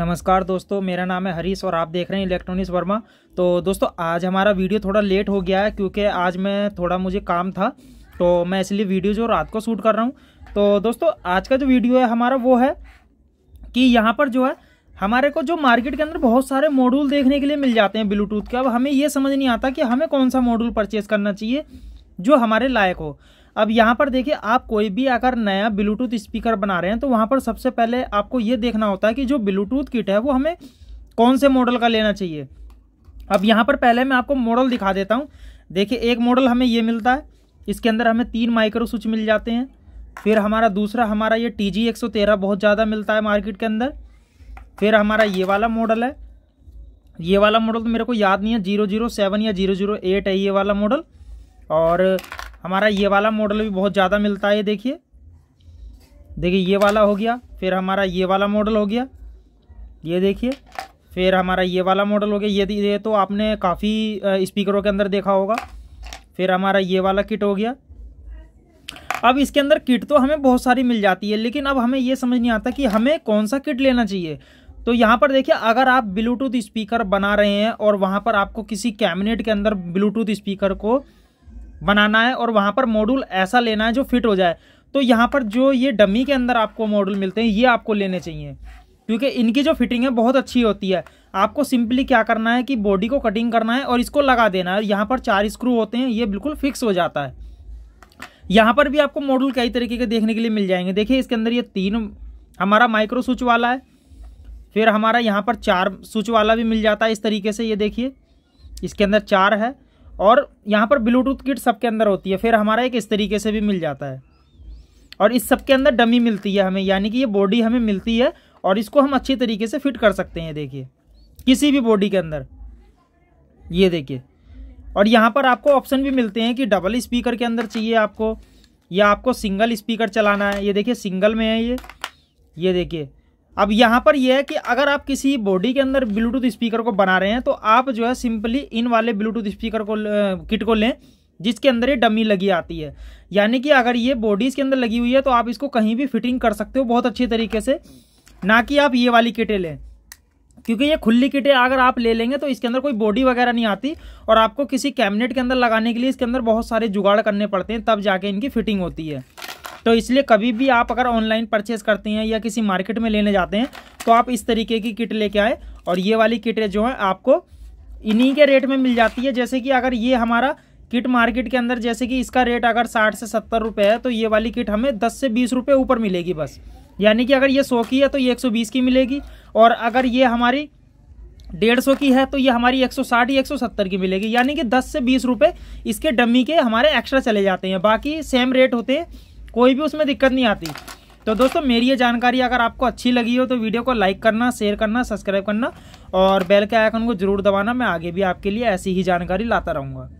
नमस्कार दोस्तों मेरा नाम है हरीश और आप देख रहे हैं इलेक्ट्रॉनिक्स वर्मा तो दोस्तों आज हमारा वीडियो थोड़ा लेट हो गया है क्योंकि आज मैं थोड़ा मुझे काम था तो मैं इसलिए वीडियो जो रात को शूट कर रहा हूँ तो दोस्तों आज का जो वीडियो है हमारा वो है कि यहाँ पर जो है हमारे को जो मार्केट के अंदर बहुत सारे मॉड्यूल देखने के लिए मिल जाते हैं ब्लूटूथ के अब हमें ये समझ नहीं आता कि हमें कौन सा मॉड्यूल परचेज करना चाहिए जो हमारे लायक हो अब यहाँ पर देखिए आप कोई भी अगर नया ब्लूटूथ स्पीकर बना रहे हैं तो वहाँ पर सबसे पहले आपको ये देखना होता है कि जो ब्लूटूथ किट है वो हमें कौन से मॉडल का लेना चाहिए अब यहाँ पर पहले मैं आपको मॉडल दिखा देता हूँ देखिए एक मॉडल हमें ये मिलता है इसके अंदर हमें तीन माइक्रो स्विच मिल जाते हैं फिर हमारा दूसरा हमारा ये टी जी बहुत ज़्यादा मिलता है मार्केट के अंदर फिर हमारा ये वाला मॉडल है ये वाला मॉडल तो मेरे को याद नहीं है जीरो जीरो सेवन या जीरो जीरो एट है ये वाला मॉडल और हमारा ये वाला मॉडल भी बहुत ज़्यादा मिलता है देखिए देखिए ये वाला हो गया फिर हमारा ये वाला मॉडल हो गया ये देखिए फिर हमारा ये वाला मॉडल हो गया ये ये तो आपने काफ़ी स्पीकरों के अंदर देखा होगा फिर हमारा ये वाला किट हो गया अब इसके अंदर किट तो हमें बहुत सारी मिल जाती है लेकिन अब हमें ये समझ नहीं आता कि हमें कौन सा किट लेना चाहिए तो यहाँ पर देखिए अगर आप ब्लूटूथ स्पीकर बना रहे हैं और वहाँ पर आपको किसी कैबिनेट के अंदर ब्लूटूथ स्पीकर को बनाना है और वहाँ पर मॉड्यूल ऐसा लेना है जो फिट हो जाए तो यहाँ पर जो ये डमी के अंदर आपको मॉड्यूल मिलते हैं ये आपको लेने चाहिए क्योंकि इनकी जो फिटिंग है बहुत अच्छी होती है आपको सिंपली क्या करना है कि बॉडी को कटिंग करना है और इसको लगा देना है यहाँ पर चार स्क्रू होते हैं ये बिल्कुल फिक्स हो जाता है यहाँ पर भी आपको मॉड्यूल कई तरीके के देखने के लिए मिल जाएंगे देखिए इसके अंदर ये तीन हमारा माइक्रो स्विच वाला है फिर हमारा यहाँ पर चार स्विच वाला भी मिल जाता है इस तरीके से ये देखिए इसके अंदर चार है और यहाँ पर ब्लूटूथ किट सबके अंदर होती है फिर हमारा एक इस तरीके से भी मिल जाता है और इस सब के अंदर डमी मिलती है हमें यानी कि ये बॉडी हमें मिलती है और इसको हम अच्छी तरीके से फिट कर सकते हैं देखिए किसी भी बॉडी के अंदर ये देखिए और यहाँ पर आपको ऑप्शन भी मिलते हैं कि डबल स्पीकर के अंदर चाहिए आपको या आपको सिंगल स्पीकर चलाना है ये देखिए सिंगल में है ये ये देखिए अब यहाँ पर यह है कि अगर आप किसी बॉडी के अंदर ब्लूटूथ स्पीकर को बना रहे हैं तो आप जो है सिंपली इन वाले ब्लूटूथ स्पीकर को किट को लें जिसके अंदर ये डमी लगी आती है यानी कि अगर ये बॉडीज़ के अंदर लगी हुई है तो आप इसको कहीं भी फिटिंग कर सकते हो बहुत अच्छे तरीके से ना कि आप ये वाली किटें लें क्योंकि ये खुली किटें अगर आप ले लेंगे तो इसके अंदर कोई बॉडी वगैरह नहीं आती और आपको किसी कैबिनेट के अंदर लगाने के लिए इसके अंदर बहुत सारे जुगाड़ करने पड़ते हैं तब जाके इनकी फिटिंग होती है तो इसलिए कभी भी आप अगर ऑनलाइन परचेज करते हैं या किसी मार्केट में लेने जाते हैं तो आप इस तरीके की किट लेके आए और ये वाली किट जो है आपको इन्हीं के रेट में मिल जाती है जैसे कि अगर ये हमारा किट मार्केट के अंदर जैसे कि इसका रेट अगर साठ से सत्तर रुपये है तो ये वाली किट हमें दस से बीस रुपये ऊपर मिलेगी बस यानी कि अगर ये सौ की है तो ये एक सौ बीस की मिलेगी और अगर ये हमारी डेढ़ सौ की है तो ये हमारी एक सौ साठ या एक सौ सत्तर की मिलेगी यानी कि दस से बीस रुपये इसके डमी के हमारे एक्स्ट्रा चले जाते हैं बाकी सेम रेट होते हैं कोई भी उसमें दिक्कत नहीं आती तो दोस्तों मेरी ये जानकारी अगर आपको अच्छी लगी हो तो वीडियो को लाइक करना शेयर करना सब्सक्राइब करना और बेल के आइकन को जरूर दबाना मैं आगे भी आपके लिए ऐसी ही जानकारी लाता रहूँगा